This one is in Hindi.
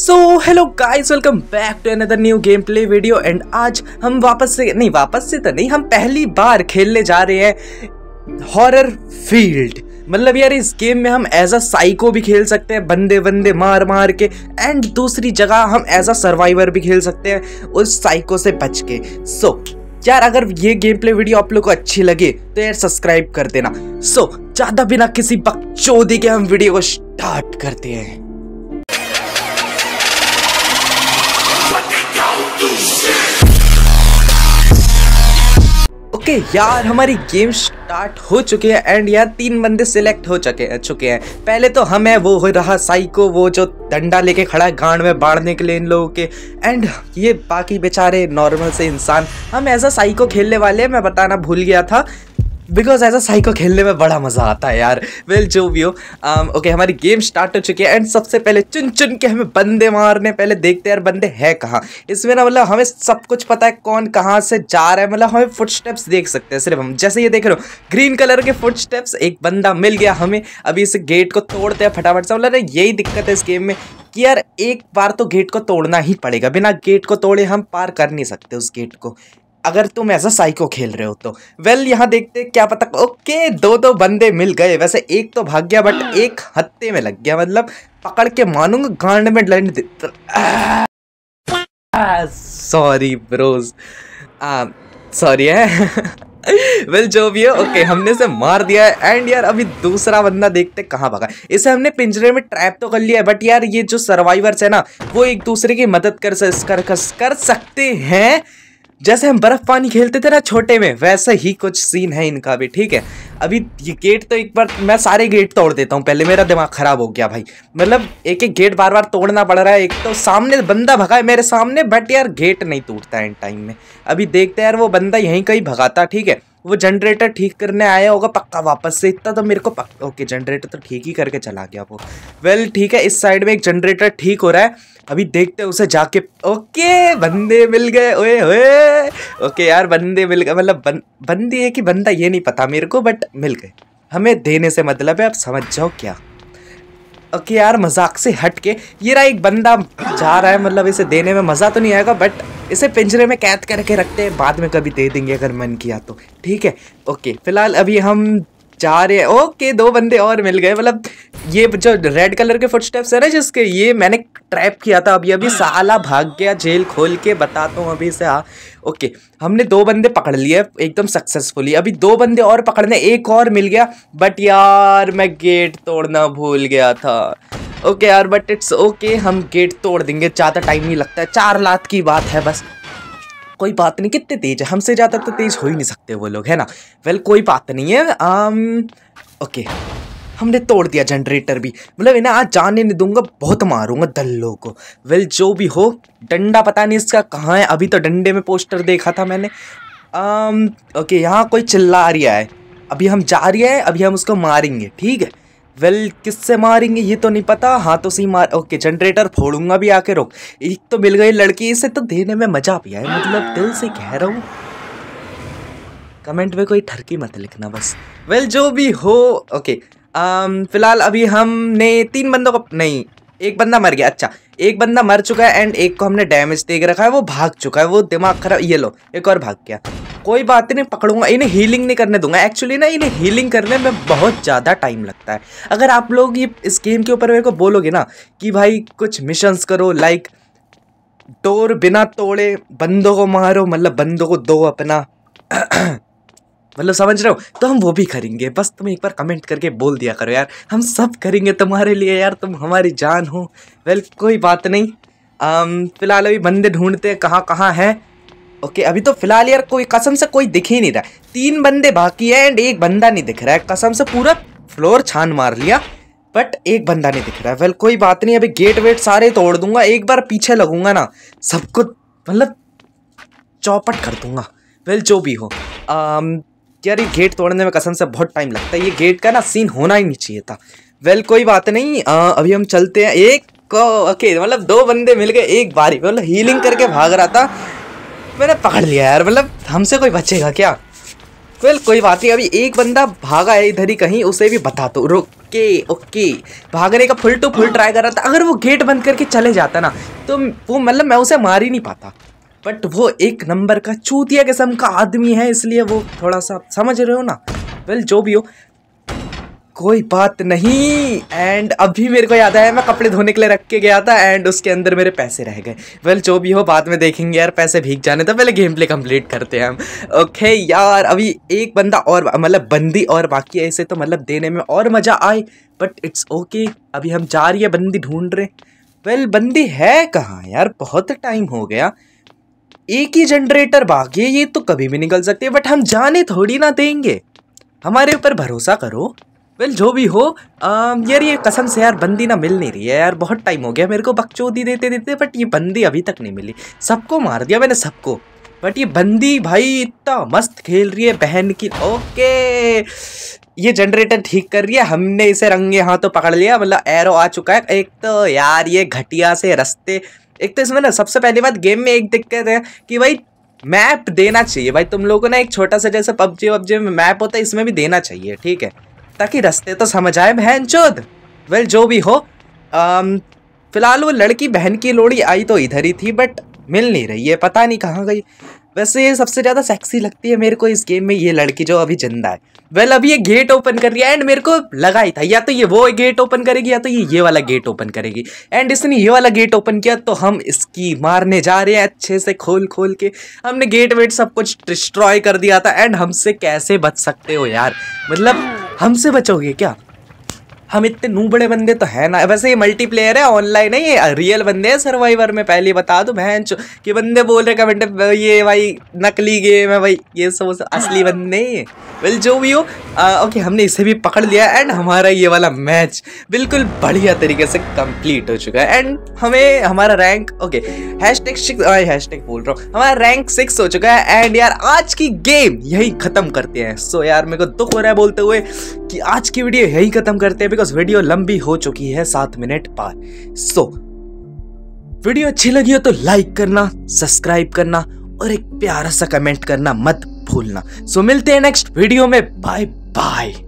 So hello guys welcome back to another new gameplay video and आज हम वापस से नहीं वापस से तो नहीं हम पहली बार खेलने जा रहे हैं हॉरर फील्ड मतलब यार इस गेम में हम एज अ साइको भी खेल सकते हैं बंदे बंदे मार मार के एंड दूसरी जगह हम एज अ सर्वाइवर भी खेल सकते हैं उस साइको से बच के सो so, यार अगर ये गेम प्ले वीडियो आप लोग को अच्छी लगे तो यार सब्सक्राइब कर देना सो so, ज़्यादा बिना किसी बक के हम वीडियो को स्टार्ट करते हैं ओके okay, यार हमारी गेम स्टार्ट हो चुकी है एंड यार तीन बंदे सिलेक्ट हो चुके चुके हैं पहले तो हम है वो हो रहा साइको वो जो डंडा लेके खड़ा है गांड में बाढ़ने के लिए इन लोगों के एंड ये बाकी बेचारे नॉर्मल से इंसान हम ऐसा साइको खेलने वाले हैं मैं बताना भूल गया था बिकॉज एज अ साइको खेलने में बड़ा मज़ा आता है यार वेल जो भी हो ओके um, हमारी गेम स्टार्ट हो चुकी है एंड सबसे पहले चुन चुन के हमें बंदे मारने पहले देखते हैं यार बंदे है कहाँ इसमें ना मतलब हमें सब कुछ पता है कौन कहाँ से जा रहा है मतलब हमें फुट स्टेप्स देख सकते हैं सिर्फ हम जैसे ये देख रहे हो ग्रीन कलर के फुट स्टेप्स एक बंदा मिल गया हमें अभी इस गेट को तोड़ते हैं फटाफट से मतलब यही दिक्कत है इस गेम में कि यार एक बार तो गेट को तोड़ना ही पड़ेगा बिना गेट को तोड़े हम पार कर नहीं सकते उस गेट को अगर तुम ऐसा साइको खेल रहे हो तो वेल well, यहाँ देखते क्या पता ओके दो दो बंदे मिल गए वैसे एक तो भाग गया बट हाँ। एक हत्ते में लग गया मतलब पकड़ के मानूंगा गांड में लैंड सॉरी ब्रोज सॉरी है वेल well, जो भी है ओके okay, हमने इसे मार दिया है एंड यार अभी दूसरा बंदा देखते कहाँ भागा इसे हमने पिंजरे में ट्रैप तो कर लिया है बट यार ये जो सर्वाइवर्स है ना वो एक दूसरे की मदद कर कर, कर, कर सकते हैं जैसे हम बर्फ पानी खेलते थे ना छोटे में वैसे ही कुछ सीन है इनका भी ठीक है अभी ये गेट तो एक बार मैं सारे गेट तोड़ देता हूँ पहले मेरा दिमाग खराब हो गया भाई मतलब एक एक गेट बार बार तोड़ना पड़ रहा है एक तो सामने बंदा भगा है मेरे सामने बट यार गेट नहीं टूटता है इन टाइम में अभी देखते यार वो बंदा यहीं कहीं भगाता ठीक है वो जनरेटर ठीक करने आया होगा पक्का वापस से इतना तो मेरे को पक्का ओके जनरेटर तो ठीक ही करके चला गया वो वेल ठीक है इस साइड में एक जनरेटर ठीक हो रहा है अभी देखते हैं उसे जाके ओके बंदे मिल गए ओए ओए ओके यार बंदे मिल गए मतलब बन, बंदी है कि बंदा ये नहीं पता मेरे को बट मिल गए हमें देने से मतलब है आप समझ जाओ क्या ओके यार मजाक से हट के ये रहा एक बंदा जा रहा है मतलब इसे देने में मज़ा तो नहीं आएगा बट इसे पिंजरे में कैद करके रखते हैं बाद में कभी दे देंगे अगर मन किया तो ठीक है ओके फिलहाल अभी हम चार हैं ओके दो बंदे और मिल गए मतलब ये जो रेड कलर के फुटस्टेप्स है ना जिसके ये मैंने ट्रैप किया था अभी अभी साला भाग गया जेल खोल के बताता तो हूँ अभी से हाँ ओके हमने दो बंदे पकड़ लिए एकदम सक्सेसफुली अभी दो बंदे और पकड़ने एक और मिल गया बट यार मैं गेट तोड़ना भूल गया था ओके यार बट इट्स ओके हम गेट तोड़ देंगे ज़्यादा टाइम नहीं लगता है चार लात की बात है बस कोई बात नहीं कितने तेज है हमसे ज़्यादा तो तेज हो ही नहीं सकते वो लोग है ना वेल कोई बात नहीं है आम, um, ओके हमने तोड़ दिया जनरेटर भी मतलब इन्हें आज जाने नहीं दूंगा बहुत मारूंगा दल्लो को वेल जो भी हो डंडा पता नहीं इसका कहाँ है अभी तो डंडे में पोस्टर देखा था मैंने आम, um, ओके यहाँ कोई चिल्ला रहा है अभी हम जा रहे हैं अभी हम उसको मारेंगे ठीक है वेल किससे मारेंगे ये तो नहीं पता हाथों तो से ही मार ओके जनरेटर फोड़ूंगा भी आके रोक एक तो मिल गई लड़की इसे तो देने में मजा भी आया मतलब दिल से कह रहा हूँ कमेंट में कोई ठरकी मत लिखना बस वेल जो भी हो ओके फिलहाल अभी हमने तीन बंदों को नहीं एक बंदा मर गया अच्छा एक बंदा मर चुका है एंड एक को हमने डैमेज दे के रखा है वो भाग चुका है वो दिमाग खराब ये लो एक और भाग गया कोई बात नहीं पकड़ूंगा इन्हें हीलिंग नहीं करने दूंगा एक्चुअली ना इन्हें हीलिंग करने में बहुत ज़्यादा टाइम लगता है अगर आप लोग ये इस गेम के ऊपर मेरे को बोलोगे ना कि भाई कुछ मिशंस करो लाइक डोर बिना तोड़े बंदों को मारो मतलब बंदों को दो अपना मतलब समझ रहे हो तो हम वो भी करेंगे बस तुम एक बार कमेंट करके बोल दिया करो यार हम सब करेंगे तुम्हारे लिए यार तुम हमारी जान हो वेल कोई बात नहीं फिलहाल अभी बंदे ढूंढते कहाँ कहाँ हैं ओके अभी तो फिलहाल यार कोई कसम से कोई दिख ही नहीं रहा तीन बंदे बाकी है एंड एक बंदा नहीं दिख रहा है कसम से पूरा फ्लोर छान मार लिया बट एक बंदा नहीं दिख रहा है वेल कोई बात नहीं अभी गेट वेट सारे तोड़ दूंगा एक बार पीछे लगूंगा ना सबको मतलब चौपट कर दूंगा वेल जो भी हो आम, um, यार ये गेट तोड़ने में कसम से बहुत टाइम लगता है ये गेट का ना सीन होना ही नहीं चाहिए था वेल कोई बात नहीं आ, uh, अभी हम चलते हैं एक को ओके मतलब दो बंदे मिल गए एक बारी मतलब हीलिंग करके भाग रहा था मैंने पकड़ लिया यार मतलब हमसे कोई बचेगा क्या वेल कोई बात नहीं अभी एक बंदा भागा है इधर ही कहीं उसे भी बता दो तो। रुक ओके ओके भागने का फुल टू फुल ट्राई कर रहा था अगर वो गेट बंद करके चले जाता ना तो वो मतलब मैं उसे मार ही नहीं पाता बट वो एक नंबर का चूतिया किस्म का आदमी है इसलिए वो थोड़ा सा समझ रहे हो ना वेल जो भी हो कोई बात नहीं एंड अभी मेरे को याद आया मैं कपड़े धोने के लिए रख के गया था एंड उसके अंदर मेरे पैसे रह गए वेल well, जो भी हो बाद में देखेंगे यार पैसे भीग जाने तो पहले गेम प्ले कंप्लीट करते हैं हम ओके यार अभी एक बंदा और मतलब बंदी और बाकी ऐसे तो मतलब देने में और मज़ा आए बट इट्स ओके अभी हम जा रही है बंदी ढूंढ रहे वेल well, बंदी है कहाँ यार बहुत टाइम हो गया एक ही जनरेटर बाकी है ये तो कभी भी निकल सकती है बट हम जाने थोड़ी ना देंगे हमारे ऊपर भरोसा करो वेल जो भी हो आ, यार ये कसम से यार बंदी ना मिल नहीं रही है यार बहुत टाइम हो गया मेरे को बकचोदी देते देते बट ये बंदी अभी तक नहीं मिली सबको मार दिया मैंने सबको बट ये बंदी भाई इतना मस्त खेल रही है बहन की ओके ये जनरेटर ठीक कर रही है हमने इसे रंगे हाथों तो पकड़ लिया मतलब एरो आ चुका है एक तो यार ये घटिया से रस्ते एक तो इसमें ना सबसे पहली बात गेम में एक दिक्कत है कि भाई मैप देना चाहिए भाई तुम लोगों को ना एक छोटा सा जैसे पबजी वबजी में मैप होता है इसमें भी देना चाहिए ठीक है ताकि रास्ते तो समझ आए बहन चोद वेल जो भी हो um, फिलहाल वो लड़की बहन की लोड़ी आई तो इधर ही थी बट मिल नहीं रही है पता नहीं कहाँ गई वैसे ये सबसे ज़्यादा सेक्सी लगती है मेरे को इस गेम में ये लड़की जो अभी जिंदा है वेल अभी ये गेट ओपन कर रही है एंड मेरे को लगा ही था या तो ये वो गेट ओपन करेगी या तो ये ये वाला गेट ओपन करेगी एंड इसने ये वाला गेट ओपन किया तो हम इसकी मारने जा रहे हैं अच्छे से खोल खोल के हमने गेट वेट सब कुछ डिस्ट्रॉय कर दिया था एंड हमसे कैसे बच सकते हो यार मतलब हमसे बचोगे क्या हम इतने नू बड़े बंदे तो है ना वैसे ये मल्टीप्लेयर है ऑनलाइन है ये रियल बंदे हैं सर्वाइवर में पहले बता दूँ बहन चो कि बंदे बोल रहे कमेंट ये भाई नकली गेम है भाई ये सब असली बंदे नहीं है वेल जो भी हो ओके हमने इसे भी पकड़ लिया एंड हमारा ये वाला मैच बिल्कुल बढ़िया तरीके से कंप्लीट हो चुका है एंड हमें हमारा rank okay hashtag six hashtag बोल रहा हूँ हमारा रैंक सिक्स हो चुका है एंड यार आज की गेम यही ख़त्म करते हैं सो so, यार मेरे को दुख हो रहा है बोलते हुए कि आज की वीडियो यही ख़त्म करते हैं बिकॉज वीडियो लंबी हो चुकी है सात मिनट पार सो so, वीडियो अच्छी लगी हो तो लाइक करना सब्सक्राइब करना और एक प्यारा सा कमेंट करना मत भूलना सो so, मिलते हैं नेक्स्ट वीडियो में बाय बाय